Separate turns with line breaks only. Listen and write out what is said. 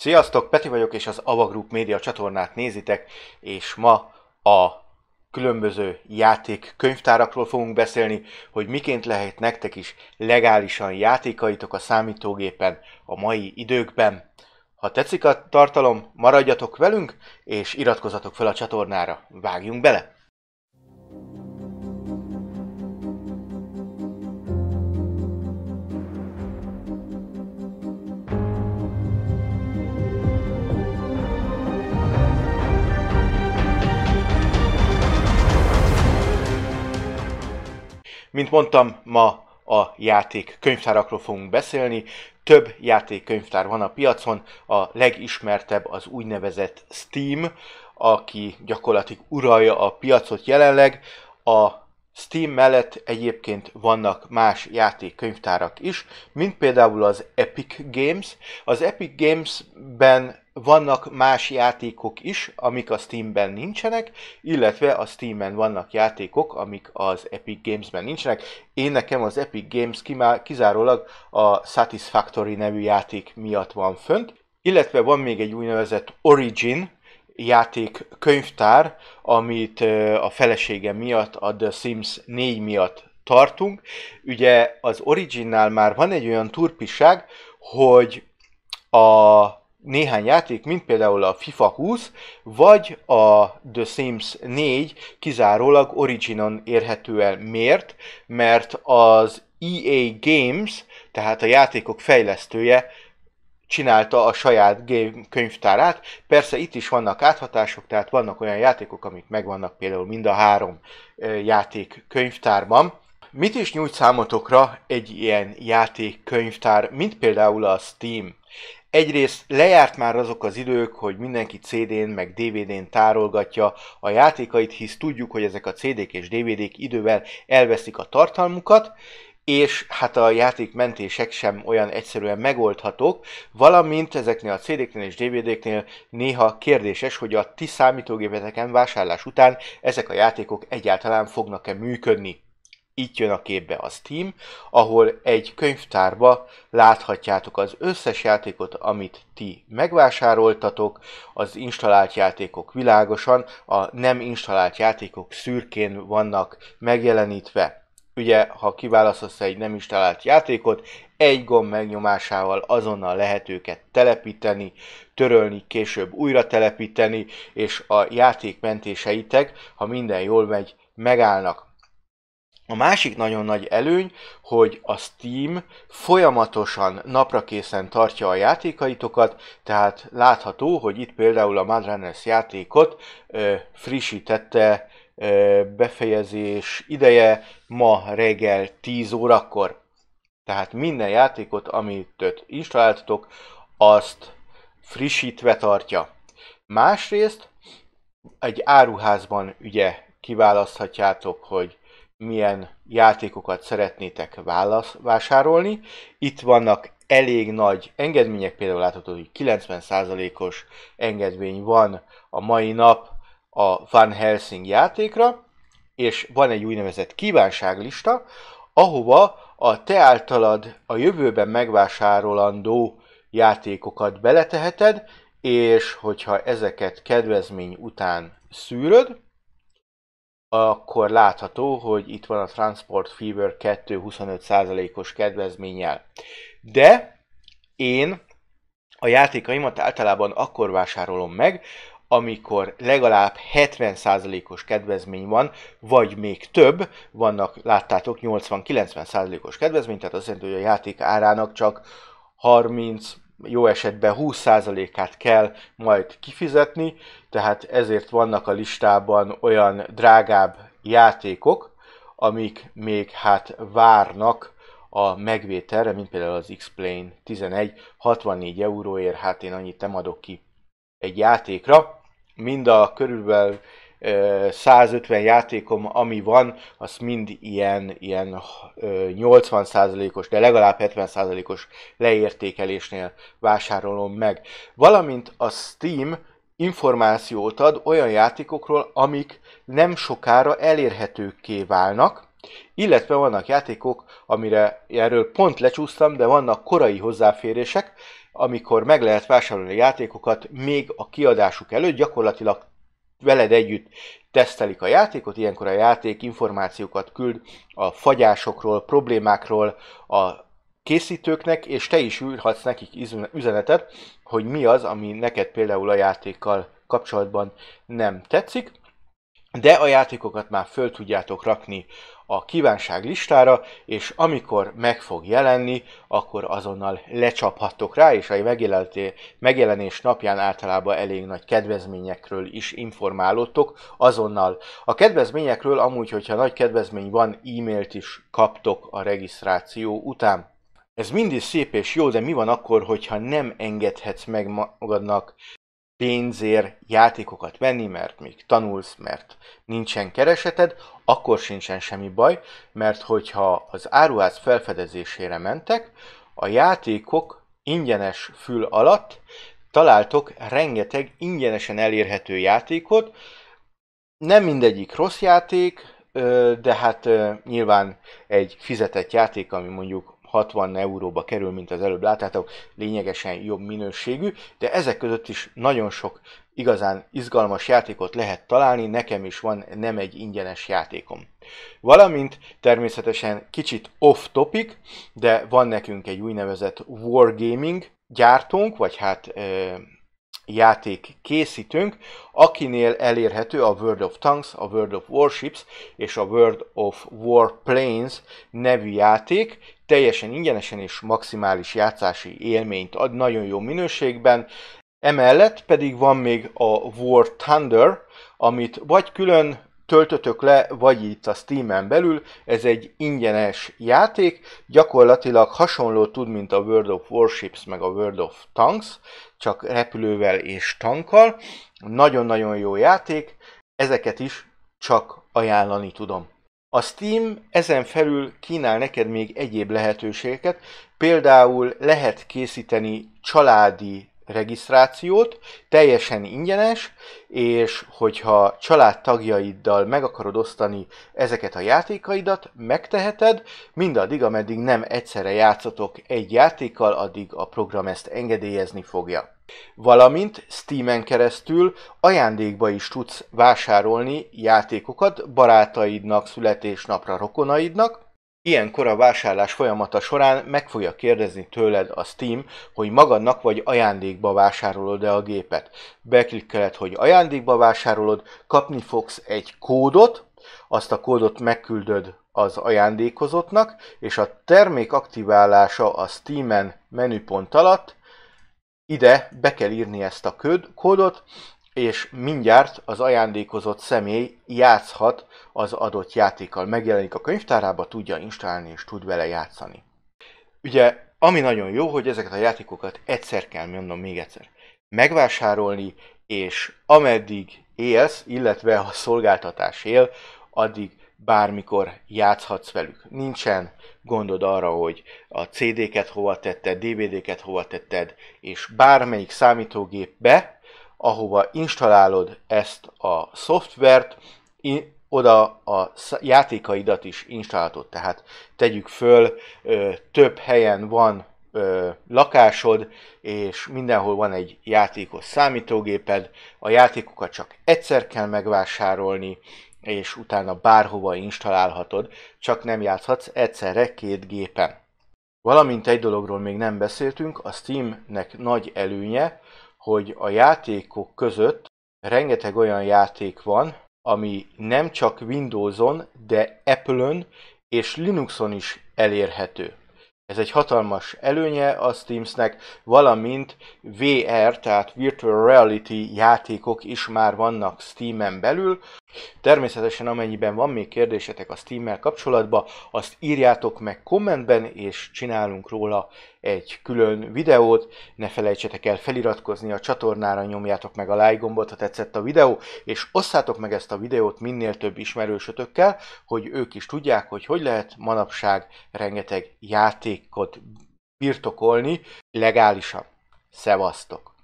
Sziasztok, Peti vagyok, és az Ava Group média csatornát nézitek, és ma a különböző játék könyvtárakról fogunk beszélni, hogy miként lehet nektek is legálisan játékaitok a számítógépen a mai időkben. Ha tetszik a tartalom, maradjatok velünk, és iratkozatok fel a csatornára. Vágjunk bele! Mint mondtam, ma a játék könyvtárakról fogunk beszélni. Több játékkönyvtár van a piacon, a legismertebb az úgynevezett Steam, aki gyakorlatilag uralja a piacot jelenleg. A Steam mellett egyébként vannak más játékkönyvtárak is, mint például az Epic Games. Az Epic Games-ben vannak más játékok is, amik a Steamben nincsenek, illetve a Steamben vannak játékok, amik az Epic Games-ben nincsenek. Én nekem az Epic Games kizárólag a Satisfactory nevű játék miatt van fönt, illetve van még egy úgynevezett Origin játék könyvtár, amit a felesége miatt, a The Sims 4 miatt tartunk. Ugye az Originnál már van egy olyan turpiság, hogy a néhány játék, mint például a FIFA 20, vagy a The Sims 4 kizárólag Originon érhető el. Miért? Mert az EA Games, tehát a játékok fejlesztője, csinálta a saját game könyvtárát. Persze itt is vannak áthatások, tehát vannak olyan játékok, amik megvannak például mind a három játék könyvtárban. Mit is nyújt számotokra egy ilyen játék könyvtár, mint például a Steam? Egyrészt lejárt már azok az idők, hogy mindenki CD-n meg DVD-n tárolgatja a játékait, hisz tudjuk, hogy ezek a CD-k és DVD-k idővel elveszik a tartalmukat, és hát a játékmentések sem olyan egyszerűen megoldhatók, valamint ezeknél a CD-knél és DVD-knél néha kérdéses, hogy a ti számítógépeteken vásárlás után ezek a játékok egyáltalán fognak-e működni. Itt jön a képbe a Steam, ahol egy könyvtárba láthatjátok az összes játékot, amit ti megvásároltatok, az installált játékok világosan, a nem installált játékok szürkén vannak megjelenítve. Ugye, ha kiválasztasz egy nem installált játékot, egy gomb megnyomásával azonnal lehet őket telepíteni, törölni, később újra telepíteni, és a játék mentéseitek, ha minden jól megy, megállnak. A másik nagyon nagy előny, hogy a Steam folyamatosan naprakészen tartja a játékaitokat, tehát látható, hogy itt például a Madrennes játékot ö, frissítette ö, befejezés ideje ma reggel 10 órakor. Tehát minden játékot, amit installáltatok, azt frissítve tartja. Másrészt egy áruházban ugye kiválaszthatjátok, hogy milyen játékokat szeretnétek válasz, vásárolni. Itt vannak elég nagy engedmények, például látható, hogy 90%-os engedmény van a mai nap a Van Helsing játékra, és van egy úgynevezett kívánságlista, ahova a te általad a jövőben megvásárolandó játékokat beleteheted, és hogyha ezeket kedvezmény után szűröd, akkor látható, hogy itt van a Transport Fever 2 25%-os kedvezménnyel. De én a játékaimat általában akkor vásárolom meg, amikor legalább 70%-os kedvezmény van, vagy még több, vannak, láttátok, 80-90%-os kedvezmény, tehát azt jelenti, hogy a játék árának csak 30 jó esetben 20%-át kell majd kifizetni, tehát ezért vannak a listában olyan drágább játékok, amik még hát várnak a megvételre, mint például az X-Plane 11, 64 euróért, hát én annyit nem adok ki egy játékra. Mind a körülbelül 150 játékom, ami van, az mind ilyen, ilyen 80%-os, de legalább 70%-os leértékelésnél vásárolom meg. Valamint a Steam információt ad olyan játékokról, amik nem sokára elérhetőkké válnak, illetve vannak játékok, amire erről pont lecsúsztam, de vannak korai hozzáférések, amikor meg lehet vásárolni a játékokat még a kiadásuk előtt, gyakorlatilag veled együtt tesztelik a játékot, ilyenkor a játék információkat küld a fagyásokról, problémákról a készítőknek, és te is írhatsz nekik üzenetet, hogy mi az, ami neked például a játékkal kapcsolatban nem tetszik, de a játékokat már föl tudjátok rakni a kívánság listára, és amikor meg fog jelenni, akkor azonnal lecsaphattok rá, és a megjelenés napján általában elég nagy kedvezményekről is informálódtok azonnal. A kedvezményekről amúgy, hogyha nagy kedvezmény van, e-mailt is kaptok a regisztráció után. Ez mindig szép és jó, de mi van akkor, hogyha nem engedhetsz meg magadnak pénzért játékokat venni, mert még tanulsz, mert nincsen kereseted, akkor sincsen semmi baj, mert hogyha az áruház felfedezésére mentek, a játékok ingyenes fül alatt találtok rengeteg ingyenesen elérhető játékot. Nem mindegyik rossz játék, de hát nyilván egy fizetett játék, ami mondjuk 60 euróba kerül, mint az előbb láttátok, lényegesen jobb minőségű, de ezek között is nagyon sok igazán izgalmas játékot lehet találni, nekem is van nem egy ingyenes játékom. Valamint természetesen kicsit off-topic, de van nekünk egy úgynevezett wargaming gyártónk, vagy hát játék készítünk, akinél elérhető a World of Tanks, a World of Warships és a World of Warplanes nevű játék, teljesen ingyenesen és maximális játszási élményt ad nagyon jó minőségben. Emellett pedig van még a War Thunder, amit vagy külön töltötök le, vagy itt a Steam-en belül, ez egy ingyenes játék, gyakorlatilag hasonló tud, mint a World of Warships meg a World of Tanks, csak repülővel és tankkal. Nagyon-nagyon jó játék, ezeket is csak ajánlani tudom. A Steam ezen felül kínál neked még egyéb lehetőségeket, például lehet készíteni családi regisztrációt, teljesen ingyenes, és hogyha családtagjaiddal meg akarod osztani ezeket a játékaidat, megteheted, mindaddig, ameddig nem egyszerre játszatok egy játékkal, addig a program ezt engedélyezni fogja. Valamint Steam-en keresztül ajándékba is tudsz vásárolni játékokat barátaidnak, születésnapra, rokonaidnak, Ilyenkor a vásárlás folyamata során meg fogja kérdezni tőled a Steam, hogy magadnak vagy ajándékba vásárolod-e a gépet. Beklikkeled, hogy ajándékba vásárolod, kapni fogsz egy kódot, azt a kódot megküldöd az ajándékozottnak, és a termék aktiválása a Steam-en menüpont alatt ide be kell írni ezt a kódot, és mindjárt az ajándékozott személy játszhat az adott játékkal. Megjelenik a könyvtárába, tudja installálni és tud vele játszani. Ugye, ami nagyon jó, hogy ezeket a játékokat egyszer kell, mondom még egyszer, megvásárolni, és ameddig élsz, illetve a szolgáltatás él, addig bármikor játszhatsz velük. Nincsen gondod arra, hogy a CD-ket hova tetted, DVD-ket hova tetted, és bármelyik számítógépbe, ahova installálod ezt a szoftvert, oda a játékaidat is installálod. Tehát tegyük föl, több helyen van lakásod, és mindenhol van egy játékos számítógéped, a játékokat csak egyszer kell megvásárolni, és utána bárhova installálhatod, csak nem játszhatsz egyszerre két gépen. Valamint egy dologról még nem beszéltünk, a Steamnek nagy előnye, hogy a játékok között rengeteg olyan játék van, ami nem csak Windows-on, de Apple-ön és on is elérhető. Ez egy hatalmas előnye a Steamsnek, valamint VR, tehát Virtual Reality játékok is már vannak Steamen belül, Természetesen amennyiben van még kérdésetek a Steam-mel kapcsolatban, azt írjátok meg kommentben, és csinálunk róla egy külön videót. Ne felejtsetek el feliratkozni a csatornára, nyomjátok meg a like gombot, ha tetszett a videó, és osszátok meg ezt a videót minél több ismerősötökkel, hogy ők is tudják, hogy hogy lehet manapság rengeteg játékot birtokolni legálisan. Szevasztok!